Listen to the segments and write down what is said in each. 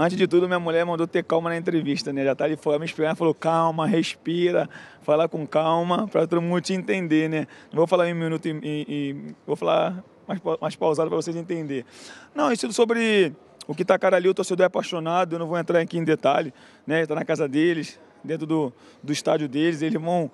Antes de tudo, minha mulher mandou ter calma na entrevista, né? Já tá ali fora me explicando, falou calma, respira, fala com calma, para todo mundo te entender, né? Não vou falar em um minuto e, e vou falar mais, mais pausado para vocês entender. Não, isso tudo sobre o que tá cara ali, o torcedor é apaixonado, eu não vou entrar aqui em detalhe, né? Tá na casa deles, dentro do, do estádio deles, eles vão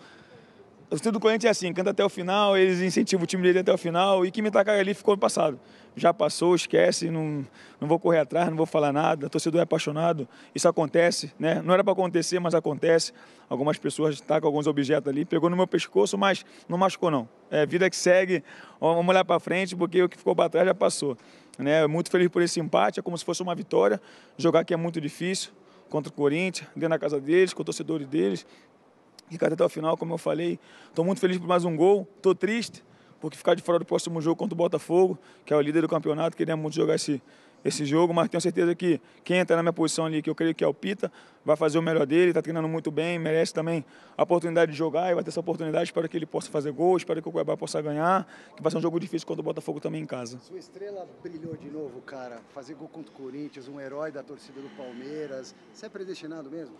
o torcedor do Corinthians é assim, canta até o final, eles incentivam o time dele até o final, e quem me tacar ali ficou no passado. Já passou, esquece, não, não vou correr atrás, não vou falar nada, o torcedor é apaixonado, isso acontece, né? Não era para acontecer, mas acontece. Algumas pessoas tacam alguns objetos ali, pegou no meu pescoço, mas não machucou não. É vida que segue, vamos olhar para frente, porque o que ficou para trás já passou. Né? Muito feliz por esse empate, é como se fosse uma vitória, jogar aqui é muito difícil, contra o Corinthians, dentro da casa deles, com torcedores deles, ficar até o final, como eu falei. Estou muito feliz por mais um gol. Estou triste porque ficar de fora do próximo jogo contra o Botafogo, que é o líder do campeonato. Queria muito jogar esse, esse jogo, mas tenho certeza que quem entra na minha posição ali, que eu creio que é o Pita, vai fazer o melhor dele, está treinando muito bem, merece também a oportunidade de jogar e vai ter essa oportunidade. Espero que ele possa fazer gol, espero que o Cuiabá possa ganhar, que vai ser um jogo difícil contra o Botafogo também em casa. Sua estrela brilhou de novo, cara. Fazer gol contra o Corinthians, um herói da torcida do Palmeiras. Você é predestinado mesmo?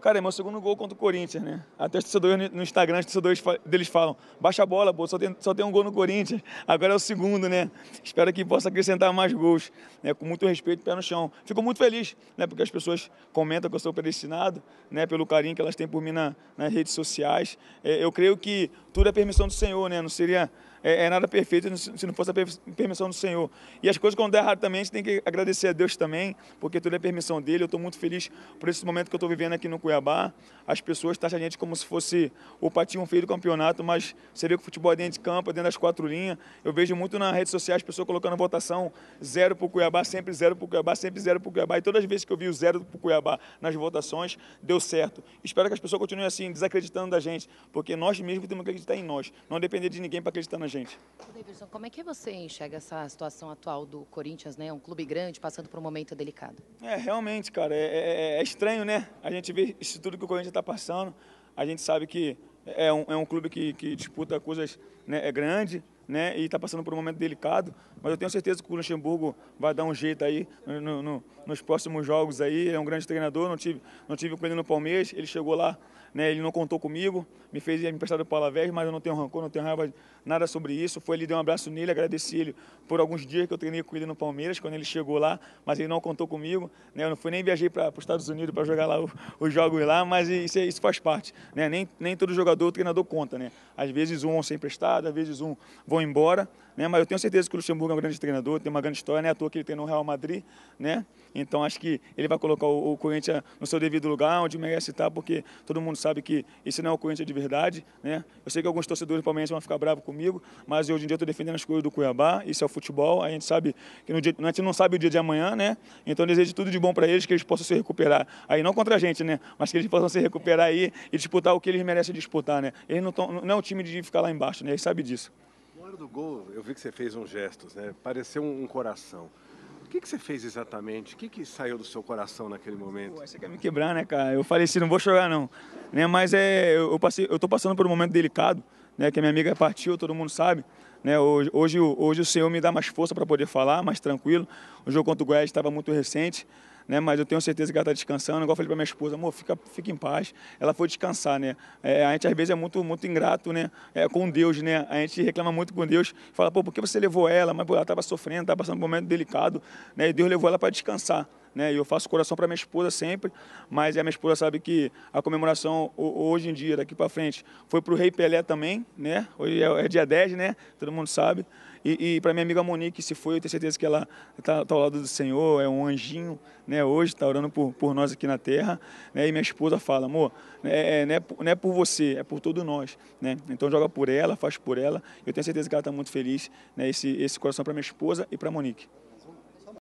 Cara, é meu segundo gol contra o Corinthians, né? Até os torcedores no Instagram, os torcedores deles falam, baixa a bola, pô, só tem, só tem um gol no Corinthians, agora é o segundo, né? Espero que possa acrescentar mais gols, né? Com muito respeito, pé no chão. Fico muito feliz, né? Porque as pessoas comentam que eu sou predestinado, né? Pelo carinho que elas têm por mim na, nas redes sociais. É, eu creio que tudo é permissão do Senhor, né? Não seria é, é, nada perfeito se não fosse a permissão do Senhor. E as coisas quando der errado também, a gente tem que agradecer a Deus também, porque tudo é permissão dele. Eu estou muito feliz por esse momento que eu estou vivendo aqui no Cuiabá. As pessoas taxam a gente como se fosse o patinho feio do campeonato, mas você vê que o futebol é dentro de campo, é dentro das quatro linhas. Eu vejo muito nas redes sociais as pessoas colocando votação zero para o Cuiabá, sempre zero para o Cuiabá, sempre zero para o Cuiabá. E todas as vezes que eu vi o zero para o Cuiabá nas votações, deu certo. Espero que as pessoas continuem assim, desacreditando da gente, porque nós mesmos temos que acreditar em nós, não depender de ninguém para acreditar na gente? Davidson, como é que você enxerga essa situação atual do Corinthians, né? Um clube grande passando por um momento delicado. É, realmente, cara, é, é, é, é estranho, né? A gente vê isso tudo que o Corinthians está passando. A gente sabe que é um, é um clube que, que disputa coisas né, é grande, né, e está passando por um momento delicado, mas eu tenho certeza que o Luxemburgo vai dar um jeito aí no, no, nos próximos jogos aí, é um grande treinador, não tive, não tive com ele no Palmeiras, ele chegou lá, né, ele não contou comigo, me fez me emprestar do Palavés, mas eu não tenho rancor, não tenho raiva, nada sobre isso, foi ali, dei um abraço nele, agradeci ele por alguns dias que eu treinei com ele no Palmeiras, quando ele chegou lá, mas ele não contou comigo, né, eu não fui nem viajei para os Estados Unidos para jogar lá o, os jogos lá, mas isso, é, isso faz parte, né, nem, nem todo jogador, treinador conta, né, às vezes um vão emprestado, às vezes um vão vão embora, né? mas eu tenho certeza que o Luxemburgo é um grande treinador, tem uma grande história, né? à toa que ele tem no Real Madrid, né? então acho que ele vai colocar o, o Corinthians no seu devido lugar, onde merece estar, porque todo mundo sabe que esse não é o Corinthians de verdade. Né? Eu sei que alguns torcedores palmeirenses vão ficar bravos comigo, mas hoje em dia eu estou defendendo as coisas do Cuiabá, isso é o futebol, a gente sabe que no dia, a gente não sabe o dia de amanhã, né? então eu desejo tudo de bom para eles, que eles possam se recuperar, aí não contra a gente, né? mas que eles possam se recuperar aí e disputar o que eles merecem disputar. Né? Eles não, tão, não é o time de ficar lá embaixo, né? eles sabem disso hora do gol, eu vi que você fez uns gestos, né? Pareceu um, um coração. O que, que você fez exatamente? O que, que saiu do seu coração naquele momento? Pô, você quer me quebrar, né, cara? Eu falei assim, não vou chorar, não. Né? Mas é, eu, passei, eu tô passando por um momento delicado, né? Que a minha amiga partiu, todo mundo sabe. Né? Hoje, hoje, hoje o Senhor me dá mais força para poder falar, mais tranquilo. O jogo contra o Goiás estava muito recente né? Mas eu tenho certeza que ela está descansando. Igual eu falei para minha esposa, amor, fica, fica em paz. Ela foi descansar, né? É, a gente às vezes é muito, muito ingrato, né? É, com Deus, né? A gente reclama muito com Deus. Fala, pô, por que você levou ela? Mas pô, ela estava sofrendo, estava passando por um momento delicado, né? E Deus levou ela para descansar. Né, eu faço coração para minha esposa sempre, mas a minha esposa sabe que a comemoração hoje em dia, daqui para frente, foi para o Rei Pelé também, né? Hoje é, é dia 10, né? Todo mundo sabe. E, e para minha amiga Monique, se foi, eu tenho certeza que ela está tá ao lado do Senhor, é um anjinho, né? Hoje está orando por, por nós aqui na terra. Né? E minha esposa fala, amor, né, é, é, não, é, não é por você, é por todos nós, né? Então joga por ela, faz por ela. Eu tenho certeza que ela está muito feliz, né? Esse, esse coração para minha esposa e para Monique.